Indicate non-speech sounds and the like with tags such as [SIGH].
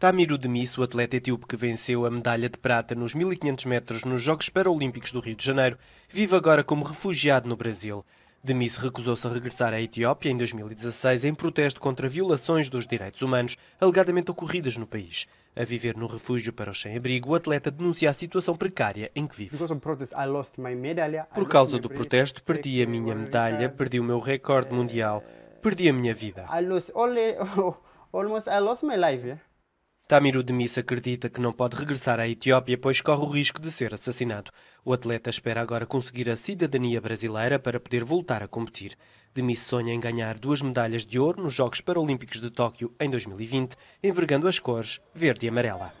Tamir Udemice, o atleta etíope que venceu a medalha de prata nos 1500 metros nos Jogos Paralímpicos do Rio de Janeiro, vive agora como refugiado no Brasil. Demis recusou-se a regressar à Etiópia em 2016 em protesto contra violações dos direitos humanos alegadamente ocorridas no país. A viver no refúgio para o sem-abrigo, o atleta denuncia a situação precária em que vive. Por causa do protesto, perdi a minha medalha, uh, perdi o meu recorde mundial, uh, perdi a minha vida. [LAUGHS] Tamiru Demis acredita que não pode regressar à Etiópia, pois corre o risco de ser assassinado. O atleta espera agora conseguir a cidadania brasileira para poder voltar a competir. Demis sonha em ganhar duas medalhas de ouro nos Jogos Paralímpicos de Tóquio em 2020, envergando as cores verde e amarela.